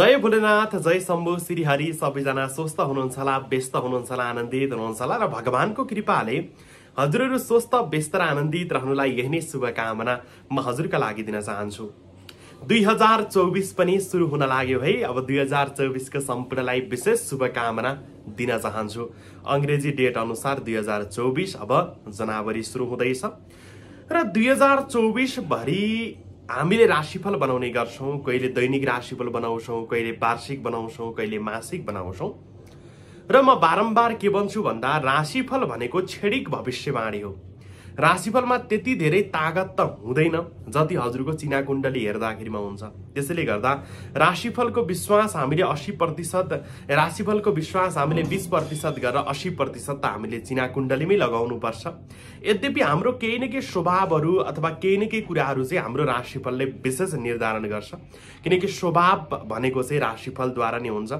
जय भोलेनाथ जय शम्भु श्रीहरि सबैजना स्वस्थ हुनुहुन्छ होला व्यस्त हुनुहुन्छ होला आनन्दित हुनुहुन्छ होला र भगवान्को कृपाले हजुरहरू स्वस्थ व्यस्त र आनन्दित रहनुलाई यही नै शुभकामना म हजुरका लागि दिन चाहन्छु दुई हजार चौबिस पनि सुरु हुन लाग्यो है अब दुई हजार चौबिसको सम्पूर्णलाई विशेष शुभकामना दिन चाहन्छु अङ्ग्रेजी डेट अनुसार दुई हजार चौबिस अब जनावरी सुरु हुँदैछ र दुई हजार चौबिसभरि हामीले राशिफल बनाउने गर्छौँ कहिले दैनिक राशिफल बनाउँछौँ कहिले वार्षिक बनाउँछौँ कहिले मासिक बनाउँछौँ र म बारम्बार के भन्छु भन्दा राशिफल भनेको छेडिक भविष्यवाणी हो राशिफलमा त्यति धेरै तागत त हुँदैन जति हजुरको चिना कुण्डली हेर्दाखेरिमा हुन्छ त्यसैले गर्दा राशिफलको विश्वास हामीले असी प्रतिशत राशिफलको विश्वास हामीले बिस प्रतिशत गरेर असी प्रतिशत त हामीले चिना कुण्डलीमै लगाउनुपर्छ यद्यपि हाम्रो केही न केही स्वभावहरू अथवा केही न केही कुराहरू चाहिँ हाम्रो राशिफलले विशेष निर्धारण गर्छ किनकि स्वभाव भनेको चाहिँ राशिफलद्वारा नै हुन्छ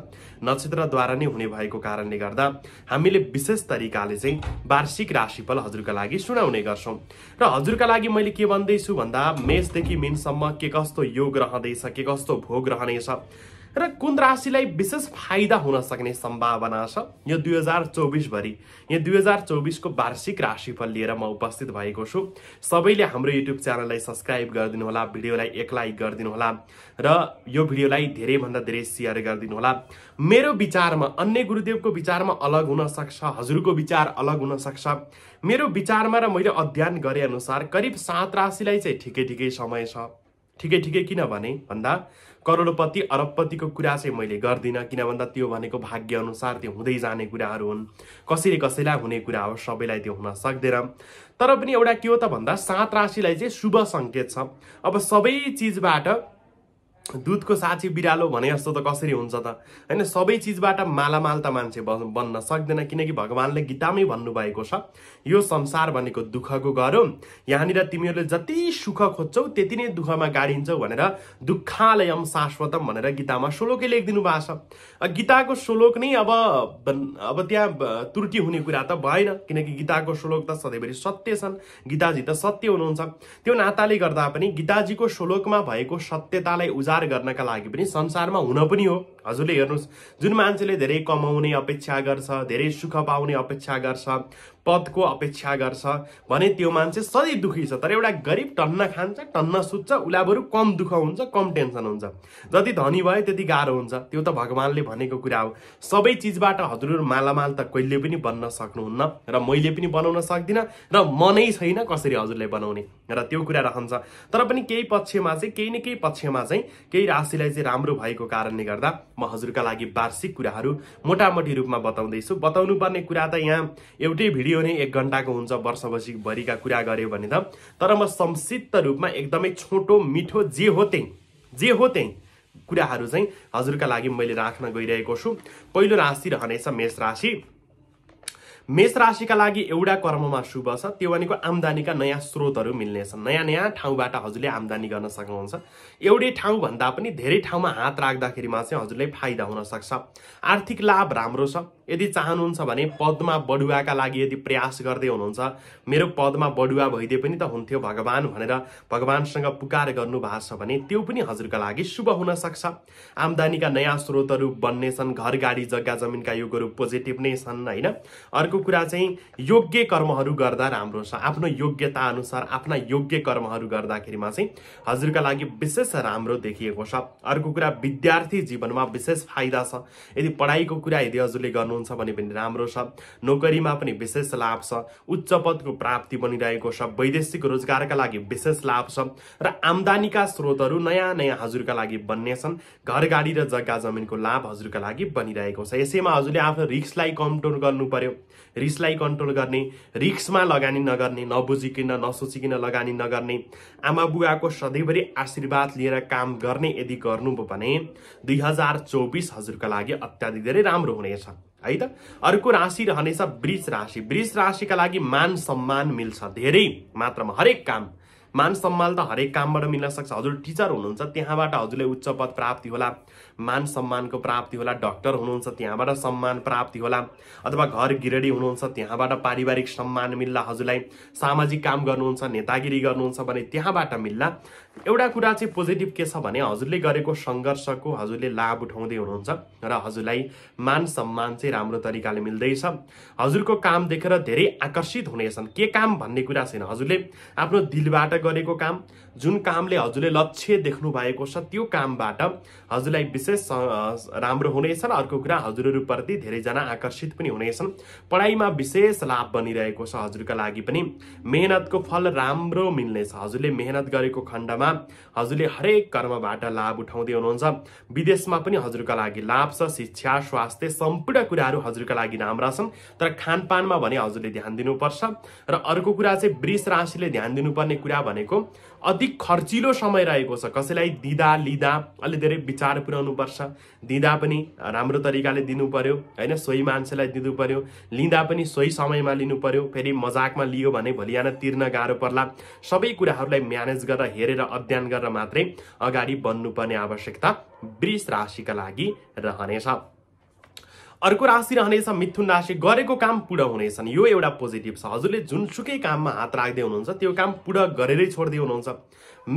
नक्षत्रद्वारा नै हुने भएको कारणले गर्दा हामीले विशेष तरिकाले चाहिँ वार्षिक राशिफल हजुरका लागि सुनाउने गर्छौँ र हजुरका लागि मैले के भन्दैछु भन्दा मेषदेखि मिनसम्म के कस्तो योग रहँदैछ के कस्तो भोग रहनेछ र कुन राशिलाई विशेष फाइदा हुन सक्ने सम्भावना छ यो दुई हजार चौबिसभरि यो दुई हजार चौबिसको वार्षिक राशिफल लिएर म उपस्थित भएको छु सबैले हाम्रो युट्युब च्यानललाई सब्सक्राइब होला भिडियोलाई एक लाइक गरिदिनु होला र यो भिडियोलाई धेरैभन्दा धेरै सेयर गरिदिनु होला मेरो विचारमा अन्य गुरुदेवको विचारमा अलग हुन सक्छ हजुरको विचार अलग हुन सक्छ मेरो विचारमा र मैले अध्ययन गरे अनुसार करिब सात राशिलाई चाहिँ ठिकै ठिकै समय छ ठिकै ठिकै किन भने भन्दा करोडपति अरबपतिको कुरा चाहिँ मैले गर्दिनँ किन भन्दा त्यो भनेको अनुसार त्यो हुँदै जाने कुराहरू हुन् कसैले कसैलाई हुने कुरा हो सबैलाई त्यो हुन सक्दैन तर पनि एउटा के हो त भन्दा सात राशिलाई चाहिँ शुभ सङ्केत छ अब सबै चिजबाट दुधको साथी बिरालो भने जस्तो त कसरी हुन्छ त होइन सबै चिजबाट मालामाल त मान्छे बन्न सक्दैन किनकि भगवान्ले गीतामै भन्नुभएको छ यो संसार भनेको दुःखको घर हो यहाँनिर तिमीहरूले जति सुख खोज्छौ त्यति नै दुःखमा गाडिन्छौ भनेर दुःखालयम शाश्वतम भनेर गीतामा श्लोकै लेखिदिनु भएको छ गीताको श्लोक नै अब अब त्यहाँ त्रुटि हुने कुरा त भएन किनकि गीताको श्लोक त सधैँभरि सत्य छन् गीताजी त सत्य हुनुहुन्छ त्यो नाताले गर्दा पनि गीताजीको श्लोकमा भएको सत्यतालाई उजा गर्नका लागि पनि संसारमा हुन पनि हो हजुरले हेर्नुहोस् जुन मान्छेले धेरै कमाउने अपेक्षा गर्छ धेरै सुख पाउने अपेक्षा गर्छ पदको अपेक्षा गर्छ भने त्यो मान्छे सधैँ दुखी छ तर एउटा गरिब टन्न खान्छ टन्न सुत्छ उसलाई बरु कम दुःख हुन्छ कम टेन्सन हुन्छ जति धनी भयो त्यति गाह्रो हुन्छ त्यो त भगवान्ले भनेको कुरा हो सबै चिजबाट हजुरहरू मालामाल त कहिले पनि बन्न सक्नुहुन्न र मैले पनि बनाउन सक्दिनँ र मनै छैन कसरी हजुरले बनाउने र त्यो कुरा रहन्छ तर पनि केही पक्षमा चाहिँ केही न केही पक्षमा चाहिँ केही राशिलाई चाहिँ राम्रो भएको कारणले गर्दा म हजुरका लागि वार्षिक कुराहरू मोटामोटी रूपमा बताउँदैछु बताउनु पर्ने कुरा त यहाँ एउटै भिडियो नै एक घन्टाको हुन्छ भरिका कुरा गऱ्यो भने त तर म संक्षिप्त रूपमा एकदमै छोटो मिठो जे हो त्यही जे हो त्यही कुराहरू चाहिँ हजुरका लागि मैले राख्न गइरहेको छु पहिलो राशि रहनेछ मेष राशि मेष राशिका लागि एउटा कर्ममा शुभ छ त्यो भनेको आम्दानीका नयाँ स्रोतहरू मिल्नेछ नयाँ नयाँ ठाउँबाट हजुरले आम्दानी गर्न सक्नुहुन्छ एउटै ठाउँभन्दा पनि धेरै ठाउँमा हात राख्दाखेरिमा चाहिँ हजुरलाई फाइदा हुनसक्छ आर्थिक लाभ राम्रो छ यदि चाहनुहुन्छ भने पदमा बडुवाका लागि यदि प्रयास गर्दै हुनुहुन्छ मेरो पदमा बडुवा भइदिए पनि त हुन्थ्यो भगवान् भनेर भगवान्सँग पुकार गर्नु भएको छ भने त्यो पनि हजुरका लागि शुभ हुन सक्छ आम्दानीका नयाँ स्रोतहरू बन्नेछन् घर गाडी जग्गा जमिनका योगहरू पोजिटिभ नै छन् होइन अर्को कुरा चाहिँ योग्य कर्महरू गर्दा राम्रो छ आफ्नो योग्यता अनुसार आफ्ना योग्य कर्महरू गर्दाखेरिमा चाहिँ हजुरका लागि विशेष राम्रो देखिएको छ अर्को कुरा विद्यार्थी जीवनमा विशेष फाइदा छ यदि पढाइको कुरा यदि हजुरले गर्नु गर्नुहुन्छ भने पनि राम्रो छ नोकरीमा पनि विशेष लाभ छ उच्च पदको प्राप्ति बनिरहेको छ वैदेशिक रोजगारका लागि विशेष लाभ छ र आमदानीका स्रोतहरू नयाँ नयाँ हजुरका लागि बन्ने छन् घर गाडी र जग्गा जमिनको लाभ हजुरका लागि बनिरहेको छ यसैमा हजुरले आफ्नो रिक्सलाई कन्ट्रोल गर्नु पर्यो रिक्सलाई कन्ट्रोल गर्ने रिक्समा लगानी नगर्ने नबुझिकन नसोचिकन लगानी नगर्ने आमा बुवाको सधैँभरि आशीर्वाद लिएर काम गर्ने यदि गर्नुभयो भने दुई हजार चौबिस हजुरका लागि अत्याधिक धेरै राम्रो हुनेछ है त अर्को राशि रहनेछ वृष राशि वृष राशिका लागि मान सम्मान मिल्छ धेरै मात्रामा हरेक काम मान सम्मान त हरेक कामबाट मिल्न सक्छ हजुर टिचर हुनुहुन्छ त्यहाँबाट हजुरले उच्च पद प्राप्ति होला मान सम्मानको प्राप्ति होला डक्टर हुनुहुन्छ त्यहाँबाट सम्मान प्राप्ति होला अथवा घर गिरडी हुनुहुन्छ त्यहाँबाट पारिवारिक सम्मान मिल्ला हजुरलाई सामाजिक काम गर्नुहुन्छ नेतागिरी गर्नुहुन्छ भने त्यहाँबाट मिल्ला एउटा कुरा चाहिँ पोजिटिभ के छ भने हजुरले गरेको सङ्घर्षको हजुरले लाभ उठाउँदै हुनुहुन्छ र हजुरलाई मान सम्मान चाहिँ राम्रो तरिकाले मिल्दैछ हजुरको काम देखेर धेरै आकर्षित हुनेछन् के काम भन्ने कुरा छैन हजुरले आफ्नो दिलबाट गरेको काम जुन कामले हजुरले लक्ष्य देख्नु भएको छ त्यो कामबाट हजुरलाई विशेष राम्रो हुनेछन् अर्को कुरा हजुरहरूप्रति धेरैजना आकर्षित पनि हुनेछन् पढाइमा विशेष लाभ बनिरहेको छ हजुरका लागि पनि मेहनतको फल राम्रो मिल्नेछ हजुरले मेहनत गरेको खण्डमा हजुरले हरेक कर्मबाट लाभ उठाउँदै हुनुहुन्छ विदेशमा पनि हजुरका लागि लाभ छ शिक्षा स्वास्थ्य सम्पूर्ण कुराहरू हजुरका लागि राम्रा छन् तर खानपानमा भने हजुरले ध्यान दिनुपर्छ र अर्को कुरा चाहिँ वृष राशिले ध्यान दिनुपर्ने कुरा भनेको अधिक खर्चिलो समय रहेको छ कसैलाई दिँदा लिँदा अलि धेरै विचार पर्छ दिँदा पनि राम्रो तरिकाले दिनु पर्यो होइन सोही मान्छेलाई दिनु पर्यो लिँदा पनि सोही समयमा लिनु पर्यो फेरि मजाकमा लियो भने भोलिहान तिर्न गाह्रो पर्ला सबै कुराहरूलाई म्यानेज गरेर हेरेर अध्ययन गरेर मात्रै अगाडि बढ्नुपर्ने आवश्यकता वृष राशिका लागि रहनेछ अर्को राशि रहनेछ मिथुन राशि गरेको काम पुरा हुनेछन् यो एउटा पोजिटिभ छ हजुरले जुनसुकै काममा हात राख्दै हुनुहुन्छ त्यो काम पुरा गरेरै छोड्दै हुनुहुन्छ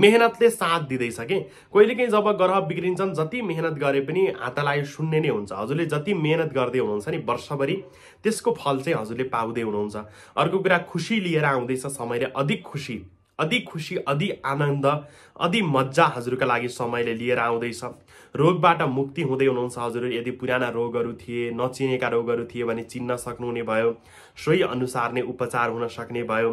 मेहनतले साथ दिँदैछ कि कहिलेकाहीँ जब ग्रह बिग्रिन्छन् जति मेहनत गरे पनि हातलाई सुन्ने नै हुन्छ हजुरले जति मेहनत गर्दै हुनुहुन्छ नि वर्षभरि त्यसको फल चाहिँ हजुरले पाउँदै हुनुहुन्छ अर्को कुरा खुसी लिएर आउँदैछ समयले अधिक खुसी अधिक खुसी अधिक आनन्द अधिक मजा हजुरका लागि समयले लिएर आउँदैछ रोगबाट मुक्ति हुँदै हुनुहुन्छ हजुर यदि पुराना रोगहरू थिए नचिनेका रोगहरू थिए भने चिन्न सक्नुहुने भयो सोही अनुसार नै उपचार हुन सक्ने भयो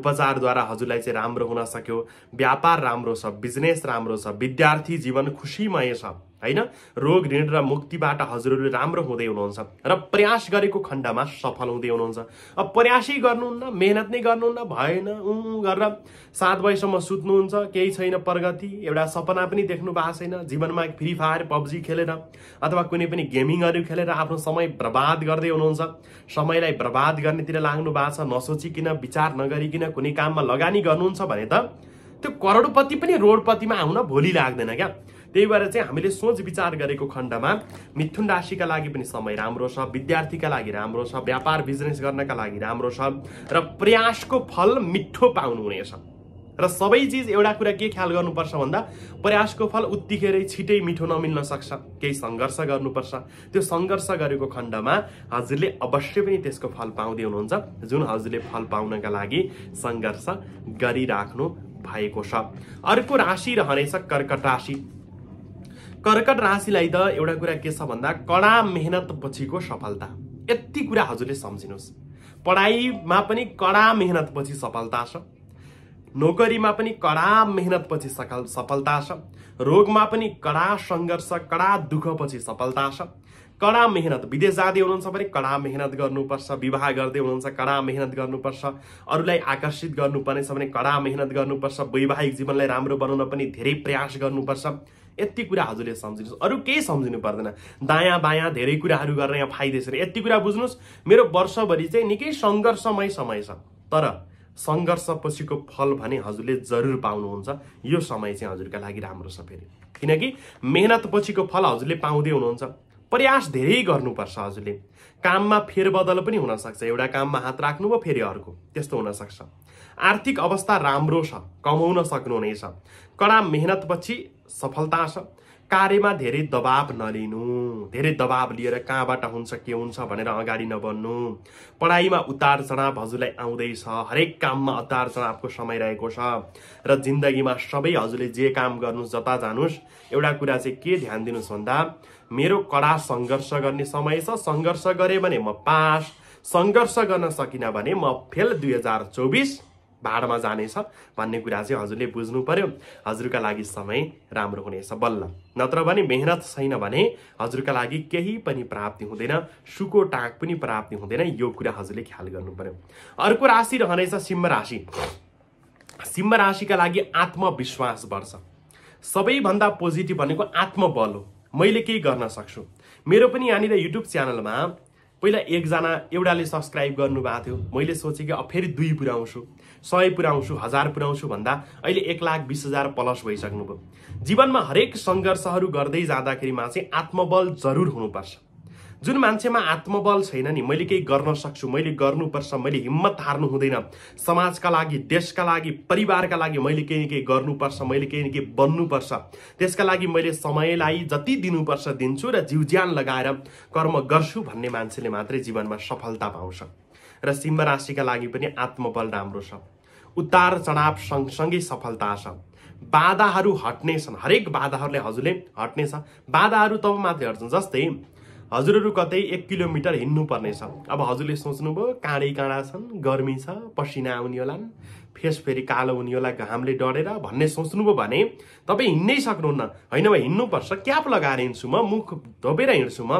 उपचारद्वारा हजुरलाई चाहिँ राम्रो हुन सक्यो व्यापार राम्रो छ बिजनेस राम्रो छ विद्यार्थी जीवन खुसीमय छ होइन रोग ऋण र मुक्तिबाट हजुरहरू राम्रो हुँदै हुनुहुन्छ र प्रयास गरेको खण्डमा सफल हुँदै हुनुहुन्छ अब प्रयासै गर्नुहुन्न मेहनत नै गर्नुहुन्न भएन उ गरेर सात बजीसम्म सुत्नुहुन्छ केही छैन प्रगति एउटा सपना पनि देख्नु भएको छैन जीवनमा फ्री फायर पब्जी खेलेर अथवा कुनै पनि गेमिङहरू खेलेर आफ्नो समय बर्बाद गर्दै हुनुहुन्छ समयलाई बर्बाद गर्नेतिर लाग्नु भएको छ नसोचिकन विचार नगरिकन कुनै काममा लगानी गर्नुहुन्छ भने त त्यो करोडपति पनि रोडपतिमा आउन भोलि लाग्दैन क्या त्यही भएर चाहिँ हामीले सोच विचार गरेको खण्डमा मिथुन राशिका लागि पनि समय राम्रो छ विद्यार्थीका लागि राम्रो छ व्यापार बिजनेस गर्नका लागि राम्रो छ र प्रयासको फल मिठो पाउनुहुनेछ र सबै चिज एउटा कुरा के ख्याल गर्नुपर्छ भन्दा प्रयासको फल उत्तिखेरै छिटै मिठो नमिल्न सक्छ केही सङ्घर्ष गर्नुपर्छ त्यो सङ्घर्ष गरेको खण्डमा हजुरले अवश्य पनि त्यसको फल पाउँदै हुनुहुन्छ जुन हजुरले फल पाउनका लागि सङ्घर्ष गरिराख्नु भएको छ अर्को राशि रहनेछ कर्कट राशि कर्कट राशिलाई त एउटा कुरा के छ भन्दा कडा मेहनत पछिको सफलता यति कुरा हजुरले सम्झिनुहोस् पढाइमा पनि कडा मेहनत पछि सफलता छ नोकरीमा पनि कडा मेहनत पछि सफलता छ रोगमा पनि कडा सङ्घर्ष कडा दुःख पछि सफलता छ कडा मेहनत विदेश जाँदै हुनुहुन्छ भने कडा मेहनत गर्नुपर्छ विवाह गर्दै हुनुहुन्छ कडा मेहनत गर्नुपर्छ अरूलाई आकर्षित गर्नुपर्नेछ भने कडा मेहनत गर्नुपर्छ वैवाहिक जीवनलाई राम्रो बनाउन पनि धेरै प्रयास गर्नुपर्छ यति कुरा हजुरले सम्झिनुहोस् अरू केही सम्झिनु पर्दैन दायाँ बायाँ धेरै कुराहरू गरेर यहाँ फाइदै छैन यति कुरा बुझ्नुहोस् मेरो वर्षभरि चाहिँ निकै सङ्घर्षमय समय छ तर सङ्घर्षपछिको फल भने हजुरले जरुर पाउनुहुन्छ यो समय चाहिँ हजुरका लागि राम्रो छ फेरि किनकि मेहनतपछिको फल हजुरले पाउँदै हुनुहुन्छ प्रयास धेरै गर्नुपर्छ हजुरले काममा फेरबदल पनि हुनसक्छ एउटा काममा हात राख्नु भयो फेरि अर्को त्यस्तो हुनसक्छ आर्थिक अवस्था राम्रो छ कमाउन सक्नुहुनेछ कडा मेहनतपछि सफलता छ कार्यमा धेरै दबाब नलिनु धेरै दबाब लिएर कहाँबाट हुन्छ के हुन्छ भनेर अगाडि नबन्नु पढाइमा उतार चढाव हजुरलाई आउँदैछ हरेक काममा उतार चढावको समय रहेको छ र जिन्दगीमा सबै हजुरले जे काम गर्नुहोस् जता जानुहोस् एउटा कुरा चाहिँ के ध्यान दिनुहोस् भन्दा मेरो कडा सङ्घर्ष गर्ने समय छ सङ्घर्ष गरेँ भने म पास सङ्घर्ष गर्न सकिनँ भने म फेल दुई हजार चौबिस भाडमा जानेछ भन्ने कुरा चाहिँ हजुरले बुझ्नु पर्यो हजुरका लागि समय राम्रो हुनेछ बल्ल नत्र भने मेहनत छैन भने हजुरका लागि केही पनि प्राप्ति हुँदैन सुको टाक पनि प्राप्ति हुँदैन यो कुरा हजुरले ख्याल गर्नु पर्यो अर्को राशि रहनेछ सिंह राशि सिंह राशिका लागि आत्मविश्वास बढ्छ सबैभन्दा पोजिटिभ भनेको आत्मबल हो मैले केही गर्न सक्छु मेरो पनि यहाँनिर युट्युब च्यानलमा पहिला एकजना एउटाले सब्सक्राइब गर्नुभएको थियो मैले सोचेँ कि अब फेरि दुई पुऱ्याउँछु सय पुऱ्याउँछु हजार पुऱ्याउँछु भन्दा अहिले एक लाख बिस हजार प्लस भइसक्नुभयो जीवनमा हरेक सङ्घर्षहरू गर्दै जाँदाखेरिमा चाहिँ आत्मबल जरुर हुनुपर्छ जुन मान्छेमा आत्मबल छैन नि मैले केही गर्न सक्छु मैले गर्नुपर्छ मैले हिम्मत हार्नु हुँदैन समाजका लागि देशका लागि परिवारका लागि मैले केही न केही गर्नुपर्छ मैले केही न केही बन्नुपर्छ त्यसका लागि मैले समयलाई जति दिनुपर्छ दिन्छु र जीव ज्यान लगाएर कर्म गर्छु भन्ने मान्छेले मात्रै जीवनमा सफलता पाउँछ र सिंह राशिका लागि पनि आत्मबल राम्रो छ उतार चढाव सँगसँगै सफलता छ बाधाहरू हट्नेछन् हरेक बाधाहरूले हजुरले हट्नेछ बाधाहरू तब मात्रै हट्छन् जस्तै हजुरहरू कतै एक किलोमिटर हिँड्नुपर्नेछ अब हजुरले सोच्नुभयो काँडै काँडा छन् गर्मी छ पसिना आउने होला फेस फेरि कालो हुने होला घामले डढेर भन्ने सोच्नुभयो भने तपाईँ हिँड्नै सक्नुहुन्न होइन भए हिँड्नुपर्छ क्याप लगाएर हिँड्छु म मुख धोपेर हिँड्छु म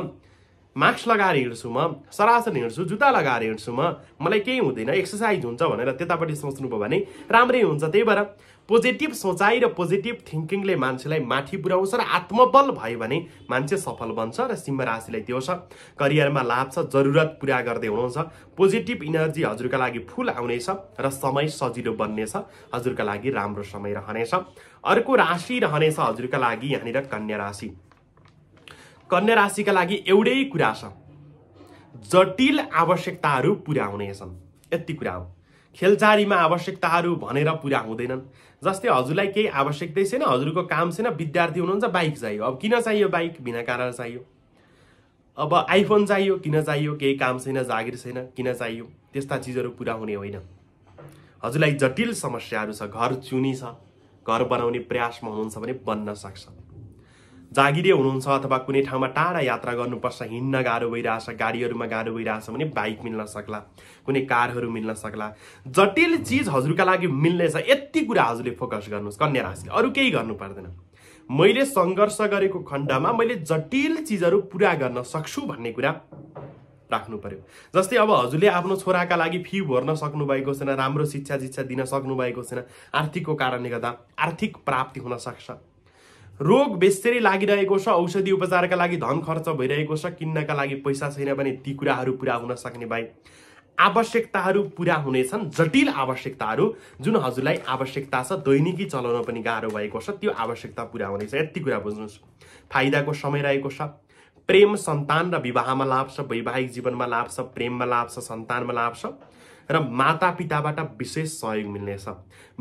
मास्क लगाएर हिँड्छु म सरासन हिँड्छु जुत्ता लगाएर हिँड्छु म मलाई केही हुँदैन एक्सर्साइज हुन्छ भनेर त्यतापट्टि सोच्नुभयो भने राम्रै हुन्छ त्यही भएर पोजिटिभ सोचाइ र पोजिटिभ थिङ्किङले मान्छेलाई माथि पुर्याउँछ र आत्मबल भयो भने मान्छे सफल बन्छ र सिंह राशिलाई त्यो छ करियरमा लाभ छ जरुरत पुरा गर्दै हुनुहुन्छ पोजिटिभ इनर्जी हजुरका लागि फुल आउनेछ र समय सजिलो बन्नेछ हजुरका लागि राम्रो समय रहनेछ अर्को राशि रहनेछ हजुरका लागि यहाँनिर कन्या राशि कन्या राशिका लागि एउटै कुरा छ जटिल आवश्यकताहरू पुरा हुनेछन् यति कुरा हो खेलचारीमा आवश्यकताहरू भनेर पुरा हुँदैनन् जस्तै हजुरलाई केही आवश्यकतै छैन हजुरको काम छैन विद्यार्थी हुनुहुन्छ बाइक चाहियो अब किन चाहियो बाइक बिना कारण चाहियो अब आइफोन चाहियो किन चाहियो केही काम छैन जागिर छैन किन चाहियो त्यस्ता चिजहरू पुरा हुने होइन हजुरलाई जटिल समस्याहरू छ घर चुनी छ घर बनाउने प्रयासमा हुनुहुन्छ भने बन्न सक्छ जागिरे हुनुहुन्छ अथवा कुनै ठाउँमा टाढा यात्रा गर्नुपर्छ हिँड्न गाह्रो भइरहेछ गाडीहरूमा गाह्रो भइरहेछ भने बाइक मिल्न सक्ला कुनै कारहरू मिल्न सक्ला जटिल चिज हजुरका लागि मिल्नेछ यति कुरा हजुरले फोकस गर्नुहोस् कन्या राशि अरू केही गर्नु पर्दैन मैले सङ्घर्ष गरेको खण्डमा मैले जटिल चिजहरू पुरा गर्न सक्छु भन्ने कुरा राख्नु पर्यो जस्तै अब हजुरले आफ्नो छोराका लागि फी भर्न सक्नुभएको छैन राम्रो शिक्षा शिक्षा दिन सक्नुभएको छैन आर्थिकको कारणले गर्दा आर्थिक प्राप्ति हुन सक्छ रोग बेसरी लागिरहेको छ औषधि उपचारका लागि धन खर्च भइरहेको छ किन्नका लागि पैसा छैन भने ती कुराहरू पुरा हुन सक्ने भाइ आवश्यकताहरू पुरा हुनेछन् जटिल आवश्यकताहरू जुन हजुरलाई आवश्यकता छ दैनिकी चलाउन पनि गाह्रो भएको छ त्यो आवश्यकता पुरा हुनेछ यति कुरा बुझ्नुहोस् फाइदाको समय रहेको छ प्रेम सन्तान र विवाहमा लाभ छ वैवाहिक जीवनमा लाभ छ प्रेममा लाभ छ सन्तानमा लाभ छ र मातापिताबाट विशेष सहयोग मिल्नेछ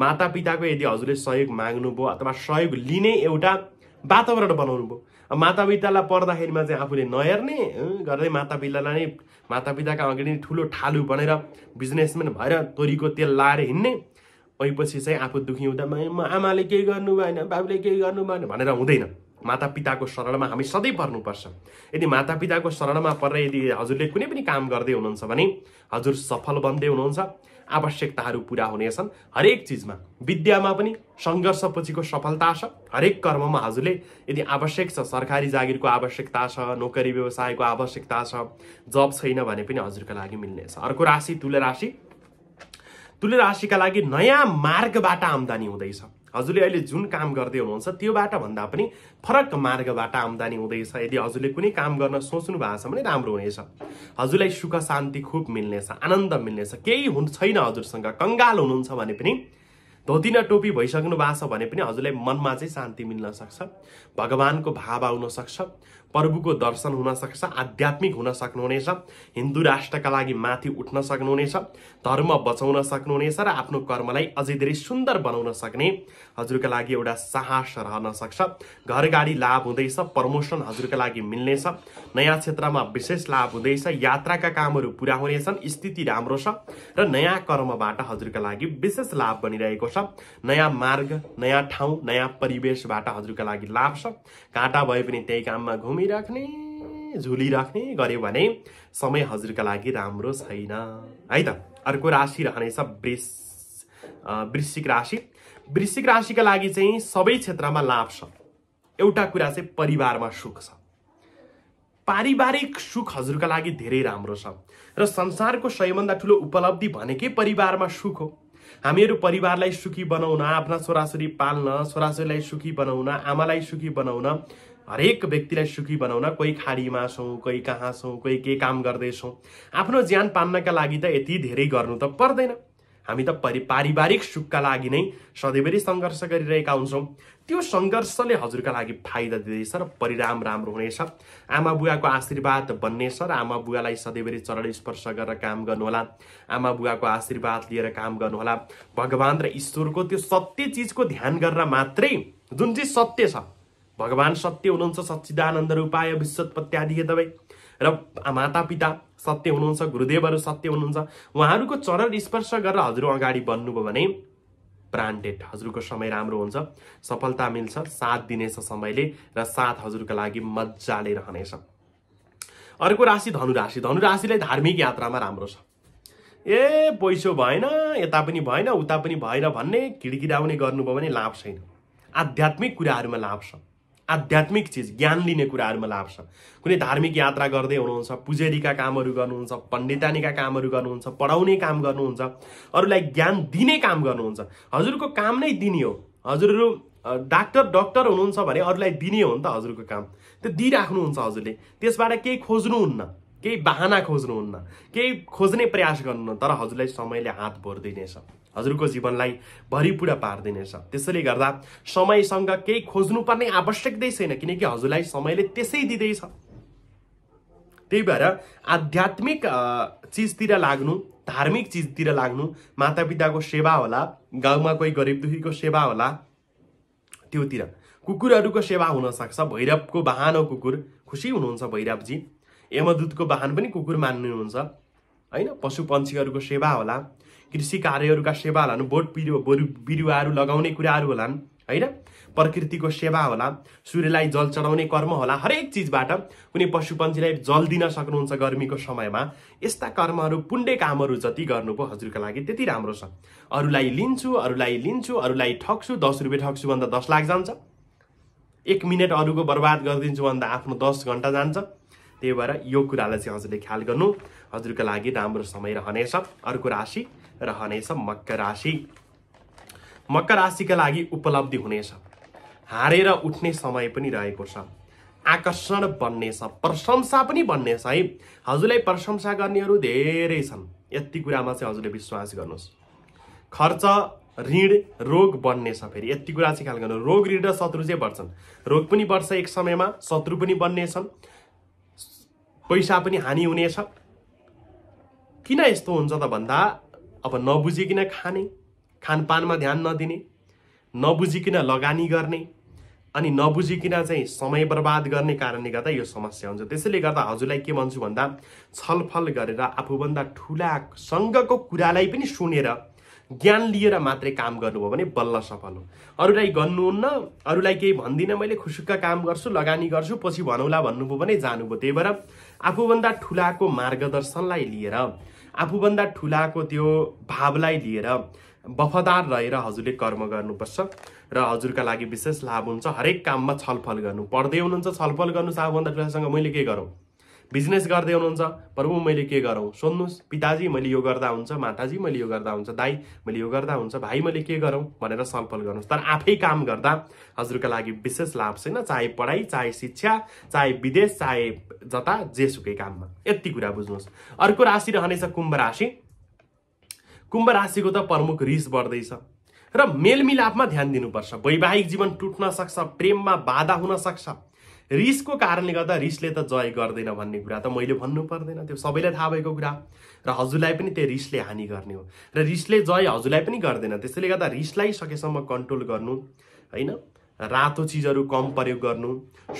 मातापिताको यदि हजुरले सहयोग माग्नु माग्नुभयो अथवा सहयोग लिने एउटा वातावरण बनाउनु भयो मातापितालाई पढ्दाखेरिमा चाहिँ आफूले नहेर्ने गर्दै मातापितालाई नै मातापिताका अगाडि नै ठुलो ठालु बनेर बिजनेसम्यान भएर तोरीको तेल लाएर हिँड्ने पछि चाहिँ आफू दुखी हुँदा म आमाले केही गर्नु भएन बाबुले केही गर्नु भएन भनेर हुँदैन मातापिताको शरणमा हामी सधैँ पर्नुपर्छ यदि मातापिताको शरणमा परेर यदि हजुरले कुनै पनि काम गर्दै हुनुहुन्छ भने हजुर सफल बन्दै हुनुहुन्छ आवश्यकताहरू पुरा हुनेछन् हरेक चिजमा विद्यामा पनि सङ्घर्षपछिको सफलता छ हरेक कर्ममा हजुरले यदि आवश्यक छ सरकारी जागिरको आवश्यकता छ नोकरी व्यवसायको आवश्यकता छ जब छैन भने पनि हजुरको लागि मिल्नेछ अर्को राशि तुला राशि तुला राशिका लागि नयाँ मार्गबाट आम्दानी हुँदैछ हजुरले अहिले जुन काम गर्दै हुनुहुन्छ त्योबाट भन्दा पनि फरक मार्गबाट आम्दानी हुँदैछ यदि हजुरले कुनै काम गर्न सोच्नु भएको छ भने राम्रो हुनेछ हजुरलाई सुख शान्ति खुब मिल्नेछ आनन्द मिल्नेछ केही हुन् छैन हजुरसँग कङ्गाल हुनुहुन्छ भने पनि धोती न टोपी भइसक्नु भएको छ भने पनि हजुरलाई मनमा चाहिँ शान्ति मिल्न सक्छ भगवान्को भाव आउन सक्छ प्रभुको दर्शन हुन सक्छ आध्यात्मिक हुन सक्नुहुनेछ हिन्दू राष्ट्रका लागि माथि उठ्न सक्नुहुनेछ धर्म बचाउन सक्नुहुनेछ र आफ्नो कर्मलाई अझै धेरै सुन्दर बनाउन सक्ने हजुरका लागि एउटा साहस रहन सक्छ घर गाडी लाभ हुँदैछ प्रमोसन हजुरका लागि मिल्नेछ नयाँ क्षेत्रमा विशेष लाभ हुँदैछ यात्राका कामहरू पुरा हुनेछन् स्थिति राम्रो छ र नयाँ कर्मबाट हजुरका लागि विशेष लाभ बनिरहेको छ नयाँ मार्ग नयाँ ठाउँ नयाँ परिवेशबाट हजुरका लागि लाभ छ काँटा भए पनि त्यही काममा घुमिराख्ने झुलिराख्ने गर्यो भने समय हजुरका लागि राम्रो छैन है त अर्को राशि रहनेछ वृष वृश्चिक राशि वृश्चिक राशिका लागि चाहिँ सबै क्षेत्रमा लाभ छ एउटा कुरा चाहिँ परिवारमा सुख छ पारिवारिक सुख हजुरका लागि धेरै राम्रो छ र संसारको सबैभन्दा ठुलो उपलब्धि भनेकै परिवारमा सुख हो हामीहरू परिवारलाई सुखी बनाउन आफ्ना छोराछोरी पाल्न छोराछोरीलाई सुखी बनाउन आमालाई सुखी बनाउन हरेक व्यक्तिलाई सुखी बनाउन कोही खाडीमा छौँ कोही कहाँ छौँ कोही के काम गर्दैछौँ आफ्नो ज्यान पान्नका लागि त यति धेरै गर्नु त पर्दैन हामी त परि पारिवारिक सुखका लागि नै सधैँभरि सङ्घर्ष गरिरहेका हुन्छौँ त्यो सङ्घर्षले हजुरका लागि फाइदा दिँदैछ र परिणाम राम्रो हुनेछ आमा बुवाको आशीर्वाद बन्नेछ र आमा बुवालाई सधैँभरि चरण स्पर्श गरेर काम गर्नुहोला आमा बुवाको आशीर्वाद लिएर काम गर्नुहोला भगवान् र ईश्वरको त्यो सत्य चिजको ध्यान गरेर मात्रै जुन चाहिँ सत्य छ भगवान् सत्य हुनुहुन्छ सच्चिदानन्द रूपाय विश्वत्पत्यादि पत्यादि तपाईँ र माता पिता सत्य हुनुहुन्छ गुरुदेवहरू सत्य हुनुहुन्छ उहाँहरूको चरण स्पर्श गरेर हजुर अगाडि बढ्नुभयो भने ब्रान्डेड हजुरको समय राम्रो हुन्छ सफलता मिल्छ साथ दिनेछ समयले र साथ हजुरको लागि मजाले रहनेछ अर्को राशि धनुराशि धनुराशिलाई धार्मिक यात्रामा राम्रो छ ए पैसो भएन यता पनि भएन उता पनि भएन भन्ने किडकिडाउने गर्नुभयो भने लाभ छैन आध्यात्मिक कुराहरूमा लाभ छ आध्यात्मिक चिज ज्ञान लिने कुराहरूमा लाग्छ कुनै धार्मिक यात्रा गर्दै हुनुहुन्छ पुजेरीका कामहरू गर्नुहुन्छ पण्डितानीका कामहरू गर्नुहुन्छ पढाउने काम गर्नुहुन्छ अरूलाई ज्ञान दिने काम गर्नुहुन्छ हजुरको काम नै दिने हो हजुरहरू डाक्टर डक्टर हुनुहुन्छ भने अरूलाई दिने हो नि त हजुरको काम त्यो दिइराख्नुहुन्छ हजुरले त्यसबाट केही खोज्नुहुन्न केही बाहना खोज्नुहुन्न केही खोज्ने प्रयास गर्नुहुन्न तर हजुरलाई समयले हात भोरिदिनेछ हजुरको जीवनलाई भरिपुरा पारिदिनेछ त्यसैले गर्दा समयसँग केही खोज्नुपर्ने नै छैन किनकि हजुरलाई समयले त्यसै दिँदैछ त्यही भएर आध्यात्मिक चिजतिर लाग्नु धार्मिक चिजतिर लाग्नु मातापिताको सेवा होला गाउँमा कोही गरिब दुखीको सेवा होला त्योतिर कुकुरहरूको सेवा हुनसक्छ भैरवको बहानो कुकुर खुसी हुनुहुन्छ भैरवजी यमदूतको वाहन पनि कुकुर मान्नुहुन्छ होइन पशु पन्छीहरूको सेवा होला कृषि कार्यहरूका सेवा होलान् बोट बिरुवा बोरु बिरुवाहरू लगाउने कुराहरू होलान् होइन प्रकृतिको सेवा होला सूर्यलाई जल चढाउने कर्म होला हरेक चिजबाट कुनै पशुपन्छीलाई जल दिन सक्नुहुन्छ गर्मीको समयमा यस्ता कर्महरू पुण्डे कामहरू जति गर्नु पो हजुरका लागि त्यति राम्रो छ अरूलाई लिन्छु अरूलाई लिन्छु अरूलाई ठग्छु दस रुपियाँ ठग्छु भन्दा दस लाख जान्छ एक मिनट अरूको बर्बाद गरिदिन्छु भन्दा आफ्नो दस घन्टा जान्छ त्यही भएर यो कुरालाई चाहिँ हजुरले ख्याल गर्नु हजुरको लागि राम्रो समय रहनेछ अर्को राशि रहनेछ मकर राशि मकर राशिका लागि उपलब्धि हुनेछ हारेर उठ्ने समय पनि रहेको छ आकर्षण बन्नेछ प्रशंसा पनि बन्नेछ है हजुरलाई प्रशंसा गर्नेहरू धेरै छन् यति कुरामा चाहिँ हजुरले विश्वास गर्नुहोस् खर्च ऋण रोग बन्नेछ फेरि यति कुरा चाहिँ ख्याल गर्नु रोग ऋण र शत्रु चाहिँ बढ्छन् रोग पनि बढ्छ एक समयमा शत्रु पनि बन्नेछन् पैसा पनि हानि हुनेछ किन यस्तो हुन्छ त भन्दा अब नबुझिकन खाने खानपानमा ध्यान नदिने नबुझिकन लगानी गर्ने अनि नबुझिकन चाहिँ समय बर्बाद गर्ने कारणले गर्दा यो समस्या हुन्छ त्यसैले गर्दा हजुरलाई के भन्छु भन्दा छलफल गरेर आफूभन्दा ठुलासँगको कुरालाई पनि सुनेर ज्ञान लिएर मात्रै काम गर्नुभयो भने बल्ल सफल हो अरूलाई गर्नुहुन्न अरूलाई केही भन्दिनँ मैले खुसुक्क काम गर्छु लगानी गर्छु पछि भनौँला भन्नुभयो भने जानुभयो त्यही भएर आफूभन्दा ठुलाको मार्गदर्शनलाई लिएर आफूभन्दा ठुलाको त्यो भावलाई लिएर बफदार रहेर हजुरले कर्म गर्नुपर्छ र हजुरका लागि विशेष लाभ हुन्छ हरेक काममा छलफल गर्नु पढ्दै हुनुहुन्छ छलफल गर्नु आफूभन्दा ठुलासँग मैले के गरौँ बिजनेस गर्दै हुनुहुन्छ प्रभु मैले के गरौँ सोध्नुहोस् पिताजी मैले यो गर्दा हुन्छ माताजी मैले यो गर्दा हुन्छ दाई मैले यो गर्दा हुन्छ भाइ मैले के गरौँ भनेर सलफल गर्नुहोस् तर आफै काम गर्दा हजुरका लागि विशेष लाभ छैन चाहे पढाइ चाहे शिक्षा चाहे विदेश चाहे जता जेसुकै काममा यति कुरा बुझ्नुहोस् अर्को राशि रहनेछ कुम्भ राशि कुम्भ राशिको त प्रमुख रिस बढ्दैछ र मेलमिलापमा ध्यान दिनुपर्छ वैवाहिक जीवन टुट्न सक्छ प्रेममा बाधा हुन सक्छ रिसको कारणले गर्दा रिसले त जय गर्दैन भन्ने कुरा त मैले भन्नु पर्दैन त्यो सबैलाई थाहा भएको कुरा र हजुरलाई पनि त्यो रिसले हानि गर्ने हो र रिसले जय हजुरलाई पनि गर्दैन त्यसैले गर्दा रिसलाई सकेसम्म कन्ट्रोल गर्नु होइन रातो चिजहरू कम प्रयोग गर्नु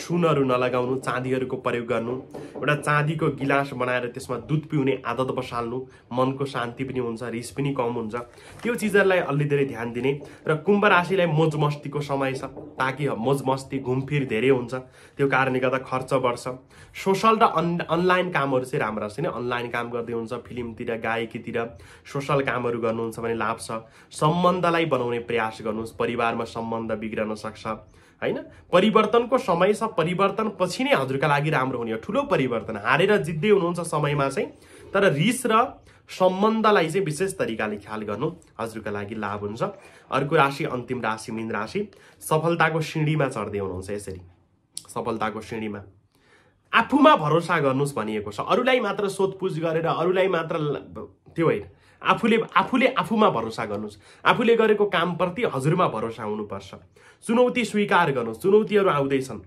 सुनहरू नलगाउनु चाँदीहरूको प्रयोग गर्नु एउटा चाँदीको गिलास बनाएर त्यसमा दुध पिउने आदत बसाल्नु मनको शान्ति पनि हुन्छ रिस पनि कम हुन्छ त्यो चिजहरूलाई अलि धेरै ध्यान दिने र कुम्भ राशिलाई मोज मस्तीको समय छ ताकि मोज मस्ती घुमफिर धेरै हुन्छ त्यो कारणले गर्दा खर्च बढ्छ सोसल र अन अनलाइन कामहरू चाहिँ राम्रो छैन अनलाइन काम गर्दै हुन्छ फिल्मतिर गायकीतिर सोसल कामहरू गर्नुहुन्छ भने लाभ छ सम्बन्धलाई बनाउने प्रयास गर्नुहोस् परिवारमा सम्बन्ध बिग्रन सक्छ छ होइन परिवर्तनको समय छ परिवर्तन पछि नै हजुरका लागि राम्रो हुने हो ठुलो परिवर्तन हारेर जित्दै हुनुहुन्छ समयमा चाहिँ तर रिस र सम्बन्धलाई चाहिँ विशेष तरिकाले ख्याल गर्नु हजुरका लागि लाभ हुन्छ अर्को राशि अन्तिम राशि मिन राशि सफलताको सिँढीमा चढ्दै हुनुहुन्छ यसरी सफलताको सिँढीमा आफूमा भरोसा गर्नुहोस् भनिएको छ अरूलाई मात्र सोधपुछ गरेर अरूलाई मात्र त्यो होइन आफूले आफूले आफूमा भरोसा गर्नुहोस् आफूले गरेको कामप्रति हजुरमा भरोसा हुनुपर्छ चुनौती स्वीकार गर्नुहोस् चुनौतीहरू आउँदैछन्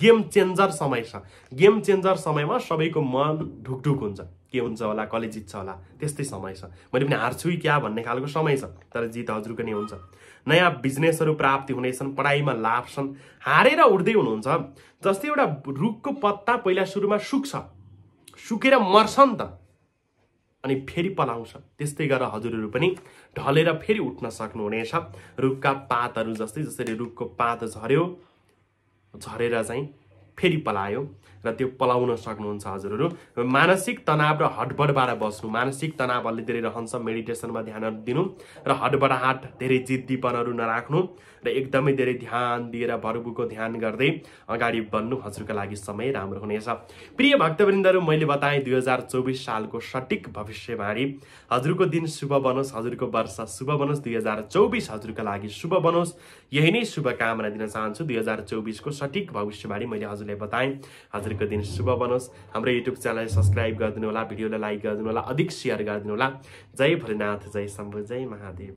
गेम चेन्जर समय छ गेम चेन्जर समयमा सबैको मन ढुकढुक हुन्छ के हुन्छ होला कसले जित्छ होला त्यस्तै समय छ मैले पनि हार्छु कि क्या भन्ने खालको समय छ तर जित हजुरको नै हुन्छ नयाँ बिजनेसहरू प्राप्ति हुनेछन् पढाइमा लाभ छन् हारेर उठ्दै हुनुहुन्छ जस्तै एउटा रुखको पत्ता पहिला सुरुमा सुक्छ सुकेर मर्छ नि त अनि फेरि पलाउँछ त्यस्तै गरेर हजुरहरू पनि ढलेर फेरि उठ्न सक्नुहुनेछ रुखका पातहरू जस्तै जसरी रुखको पात झऱ्यो झरेर चाहिँ फेरि पलायो र त्यो पलाउन सक्नुहुन्छ हजुरहरू मानसिक तनाव र हटबडबाट बस्नु मानसिक तनाव अलि धेरै रहन्छ मेडिटेसनमा ध्यान दिनु र हटबडाहट धेरै जिद्दीपनहरू नराख्नु र एकदमै धेरै ध्यान दिएर भरबुको ध्यान गर्दै अगाडि बढ्नु हजुरका लागि समय राम्रो हुनेछ प्रिय भक्तवृन्दहरू मैले बताएँ दुई हजार चौबिस सालको सठिक भविष्यवाणी हजुरको दिन शुभ बनोस् हजुरको वर्ष शुभ बनोस् दुई हजार चौबिस हजुरका लागि शुभ बनोस् यही नै शुभकामना दिन चाहन्छु दुई हजार चौबिसको सठिक भविष्यवाणी मैले हजुरलाई बताएँ हजुर हजुरको दिन शुभ बनोस् हाम्रो युट्युब च्यानल सब्सक्राइब गरिदिनु होला भिडियोलाई लाइक गरिदिनु होला अधिक सेयर गरिदिनु होला जय भोलेनाथ जय शम्भु जय महादेव